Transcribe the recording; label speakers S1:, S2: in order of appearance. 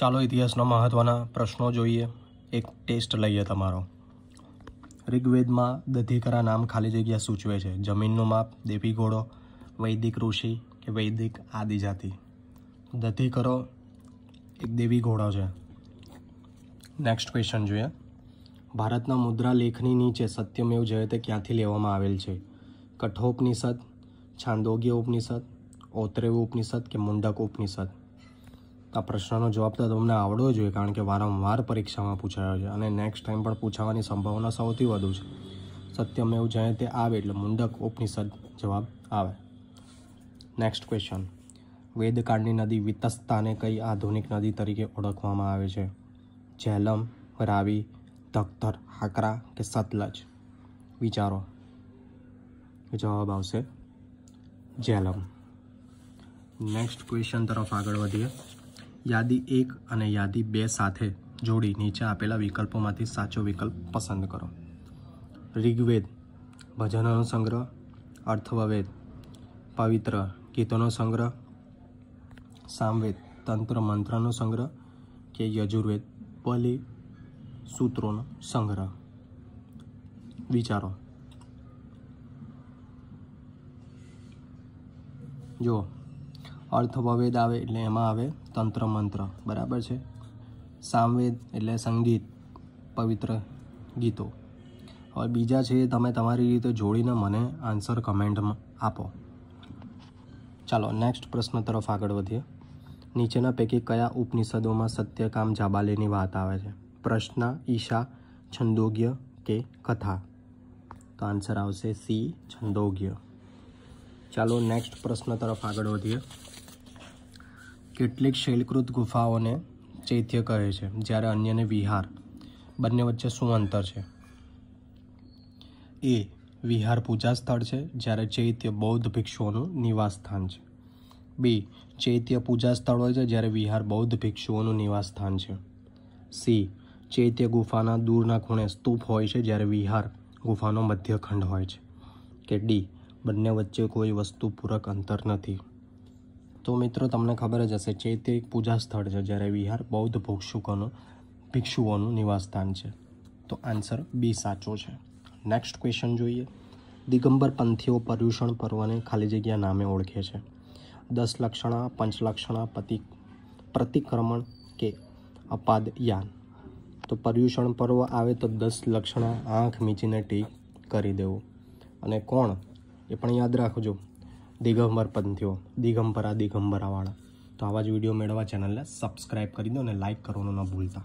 S1: ચાલો ઇતિહાસના મહત્વના પ્રશ્નો જોઈએ એક ટેસ્ટ લઈએ તમારો ઋગ્વેદમાં દધિકરા નામ ખાલી જગ્યા સૂચવે છે જમીનનું માપ દેવી ઘોડો વૈદિક ઋષિ કે વૈદિક આદિજાતિ દધિકરો એક દેવી ઘોડો છે નેક્સ્ટ ક્વેશ્ચન જોઈએ ભારતના મુદ્રા લેખની નીચે સત્યમેવ જયતે ક્યાંથી લેવામાં આવેલ છે કઠોપનિષદ છાંદોગ્ય ઉપનિષદ ઓતરેવ ઉપનિષદ કે મુંડક ઉપનિષદ આ પ્રશ્નનો જવાબ તો તમને આવડવો જોઈએ કારણ કે વારંવાર પરીક્ષામાં પૂછાયો છે અને નેક્સ્ટ ટાઈમ પણ પૂછાવાની સંભાવના સૌથી વધુ છે સત્યમ એવું જાય તે આવે એટલે મુંડક ઉપનિષદ જવાબ આવે નેક્સ્ટ ક્વેશ્ચન વેદકાળની નદી વિતસ્તાને કઈ આધુનિક નદી તરીકે ઓળખવામાં આવે છે જેલમ રાવી ધખતર હાકરા કે સતલજ વિચારો જવાબ આવશે જેલમ નેક્સ્ટ ક્વેશ્ચન તરફ આગળ વધીએ યાદી એક અને યાદી બે સાથે જોડી નીચે આપેલા વિકલ્પોમાંથી સાચો વિકલ્પ પસંદ કરો ઋગ્વેદ ભજનોનો સંગ્રહ અર્થવવેદ પવિત્ર ગીતોનો સંગ્રહ સામવેદ તંત્ર મંત્રનો સંગ્રહ કે યજુર્વેદ બલિ સૂત્રોનો સંગ્રહ વિચારો જુઓ અર્થભવેદ આવે એટલે એમાં આવે તંત્ર મંત્ર બરાબર છે સામવેદ એટલે સંગીત પવિત્ર ગીતો હવે બીજા છે તમે તમારી રીતે જોડીને મને આન્સર કમેન્ટમાં આપો ચાલો નેક્સ્ટ પ્રશ્ન તરફ આગળ વધીએ નીચેના પૈકી કયા ઉપનિષદોમાં સત્યકામ જાબાલેની વાત આવે છે પ્રશ્ન ઈશા છંદોગ્ય કે કથા તો આન્સર આવશે સી છંદોગ્ય ચાલો નેક્સ્ટ પ્રશ્ન તરફ આગળ વધીએ કેટલીક શૈલકૃત ગુફાઓને ચૈત્ય કહે છે જ્યારે અન્યને વિહાર બંને વચ્ચે શું અંતર છે એ વિહાર પૂજા સ્થળ છે જ્યારે ચૈત્ય બૌદ્ધ ભિક્ષુઓનું નિવાસ સ્થાન છે બી ચૈત્ય પૂજા સ્થળ હોય છે જ્યારે વિહાર બૌદ્ધ ભિક્ષુઓનું નિવાસ સ્થાન છે સી ચૈત્ય ગુફાના દૂરના ખૂણે સ્તૂપ હોય છે જ્યારે વિહાર ગુફાનો મધ્યખંડ હોય છે કે ડી બંને વચ્ચે કોઈ વસ્તુ પૂરક અંતર નથી તો મિત્રો તમને ખબર જ હશે ચૈત્ય એક પૂજા સ્થળ છે જ્યારે વિહાર બૌદ્ધ ભિક્ષુકોનું ભિક્ષુઓનું નિવાસસ્થાન છે તો આન્સર બી સાચો છે નેક્સ્ટ ક્વેશ્ચન જોઈએ દિગંબર પંથીઓ પર્યુષણ પર્વને ખાલી જગ્યા નામે ઓળખે છે દસ લક્ષણા પંચલક્ષણા પતિ પ્રતિક્રમણ કે અપાદ અપાદયાન તો પર્યુષણ પર્વ આવે તો દસ લક્ષણા આંખ મીચીને ટીક કરી દેવું અને કોણ એ પણ યાદ રાખજો દિગંબર પંથીઓ દિગંબરા દિગંબરાવાળા તો આવા જ વિડીયો મેળવવા ચેનલને સબસ્ક્રાઈબ કરી દો અને લાઇક કરવાનું ન ભૂલતા